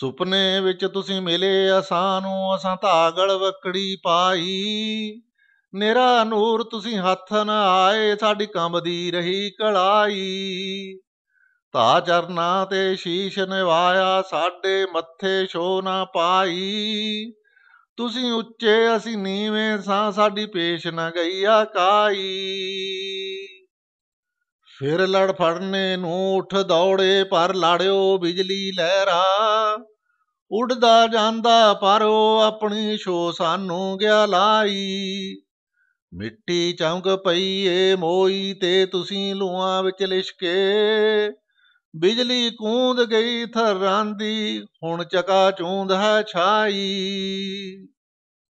ਸੁਪਨੇ ਵਿੱਚ ਤੁਸੀਂ ਮਿਲੇ ਅਸਾਂ ਨੂੰ ਅਸਾਂ ਧਾਗਲ ਵਕੜੀ ਪਾਈ ਨਿਰਾ ਨੂਰ ਤੁਸੀਂ ਹੱਥ ਨ ਆਏ ਸਾਡੀ ਕੰਬਦੀ ਰਹੀ ਕਲਾਈ ਤਾ ਚਰਨਾ ਤੇ ਸ਼ੀਸ਼ ਨਿਵਾਇਆ ਸਾਡੇ ਮੱਥੇ ਸ਼ੋ ਨਾ ਪਾਈ ਤੁਸੀਂ ਉੱਚੇ ਅਸੀਂ ਨੀਵੇਂ ਸਾਂ ਸਾਡੀ ਪੇਸ਼ ਨਾ ਆ ਕਾਈ ਫਿਰ ਲੜ ਫੜਨੇ ਨੂੰ ਉਠ ਦੌੜੇ ਪਰ ਲਾੜਿਓ ਬਿਜਲੀ ਲਹਿਰਾ ਉੱਡਦਾ ਜਾਂਦਾ ਪਰ ਉਹ ਆਪਣੀ ਸ਼ੋ ਸਾਨੂੰ ਗਿਆ ਲਾਈ ਮਿੱਟੀ ਚੌਂਕ ਪਈ ਏ ਮੋਈ ਤੇ ਤੁਸੀਂ ਲੂਆਂ ਵਿੱਚ ਲਿਸ਼ਕੇ ਬਿਜਲੀ ਕੂੰਦ ਗਈ ਥਰਾਂਦੀ ਹੁਣ ਚਕਾ ਚੂੰਦ ਹੈ ਛਾਈ